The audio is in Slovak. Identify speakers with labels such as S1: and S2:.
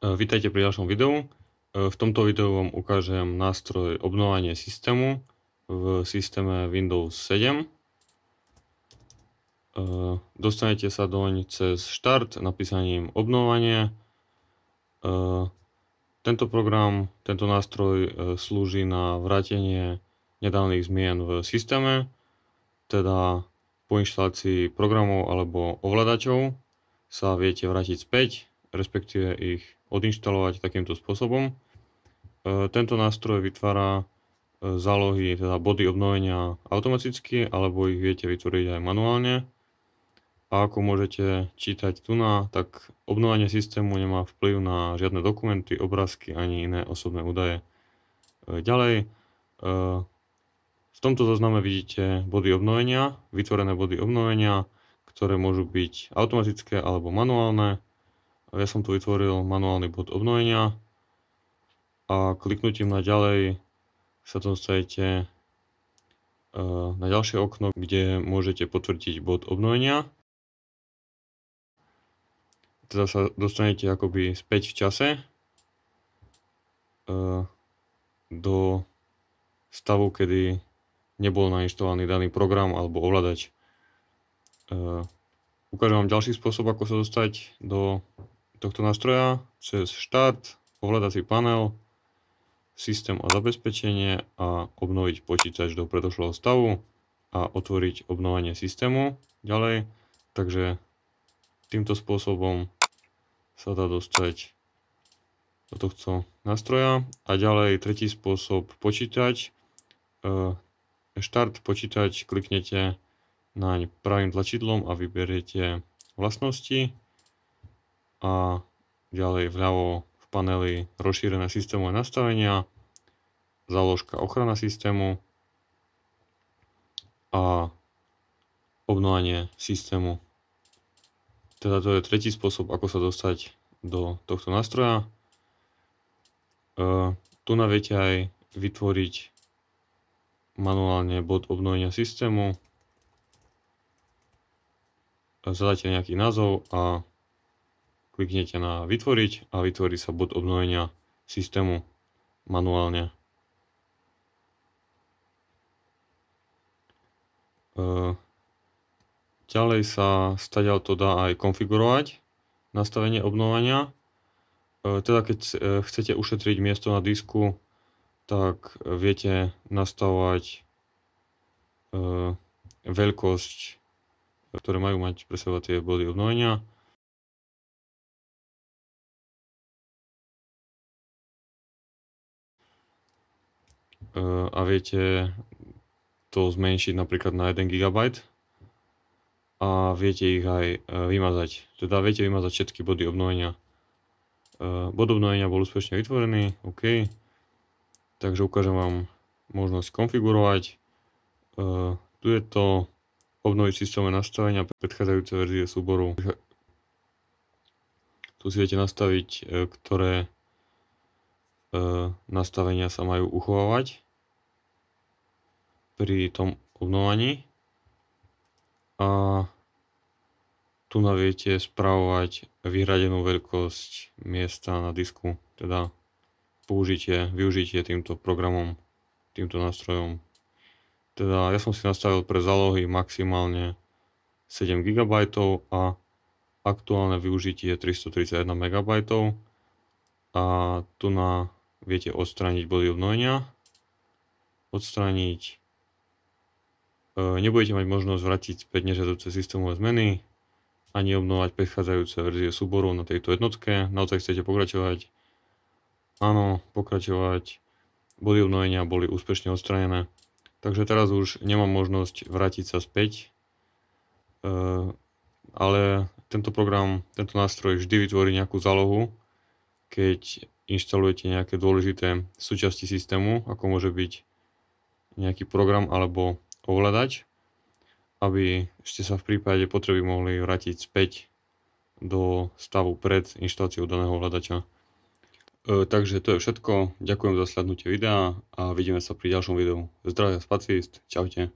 S1: Eh, vítajte pri ďalšom videu. Eh, v tomto videu vám ukážem nástroj obnovania systému v systéme Windows 7. Eh, dostanete sa doň cez štart napísaním obnovanie. Tento program, tento nástroj slúži na vrátenie nedávnych zmien v systéme, teda po inštalácii programov alebo ovladačov sa viete vrátiť späť, respektíve ich odinštalovať takýmto spôsobom. E, tento nástroj vytvára e, zálohy, teda body obnovenia automaticky, alebo ich viete vytvoriť aj manuálne. A ako môžete čítať tu na, tak obnovenie systému nemá vplyv na žiadne dokumenty, obrázky ani iné osobné údaje. E, ďalej, v tomto zozname vidíte body obnovenia, vytvorené body obnovenia, ktoré môžu byť automatické alebo manuálne ja som tu vytvoril manuálny bod obnovenia a kliknutím na ďalej sa dostajete e, na ďalšie okno, kde môžete potvrdiť bod obnovenia. Teda sa dostanete akoby späť v čase e, do stavu, kedy nebol nainštalovaný daný program alebo ovládač. E, ukážem vám ďalší spôsob, ako sa dostať do tohto nástroja cez štát, ovládací panel, systém a zabezpečenie a obnoviť počítač do predošlého stavu a otvoriť obnovanie systému ďalej. Takže týmto spôsobom sa dá dostať do tohto nástroja. A ďalej tretí spôsob počítač. E, štart počítač kliknete naň pravým tlačidlom a vyberiete vlastnosti a ďalej vľavo v paneli rozšírené systémové nastavenia, záložka ochrana systému a obnovanie systému. Teda to je tretí spôsob, ako sa dostať do tohto nástroja. E, tu na viete aj vytvoriť manuálne bod obnovenia systému. Zadáte nejaký názov a kliknete na vytvoriť a vytvorí sa bod obnovenia systému manuálne. E, ďalej sa stadiaľ to dá aj konfigurovať, nastavenie obnovania. E, teda keď e, chcete ušetriť miesto na disku, tak viete nastavovať veľkosť, ktoré majú mať pre seba tie body obnovenia. E, a viete to zmenšiť napríklad na 1 GB a viete ich aj e, vymazať. Teda viete vymazať všetky body obnovenia. E, bod obnovenia bol úspešne vytvorený, OK. Takže ukážem vám možnosť konfigurovať. Tu je to obnoviť systéme nastavenia predchádzajúce verzie súboru. Tu si viete nastaviť, ktoré E, nastavenia sa majú uchovávať pri tom obnovaní. A tu viete spravovať vyhradenú veľkosť miesta na disku, teda použitie, využitie týmto programom, týmto nástrojom. Teda ja som si nastavil pre zálohy maximálne 7 GB a aktuálne využitie je 331 MB a tu na viete odstrániť body obnovenia. Odstrániť. E, nebudete mať možnosť vrátiť späť nežiaduce systémové zmeny ani obnovať predchádzajúce verzie súborov na tejto jednotke. Naozaj chcete pokračovať? Áno, pokračovať. Body obnovenia boli úspešne odstranené. Takže teraz už nemám možnosť vrátiť sa späť. E, ale tento program, tento nástroj vždy vytvorí nejakú zálohu, keď inštalujete nejaké dôležité súčasti systému, ako môže byť nejaký program alebo ovládač, aby ste sa v prípade potreby mohli vrátiť späť do stavu pred inštaláciou daného ovládača. E, takže to je všetko. Ďakujem za sľadnutie videa a vidíme sa pri ďalšom videu. Zdravia spacist, čaute.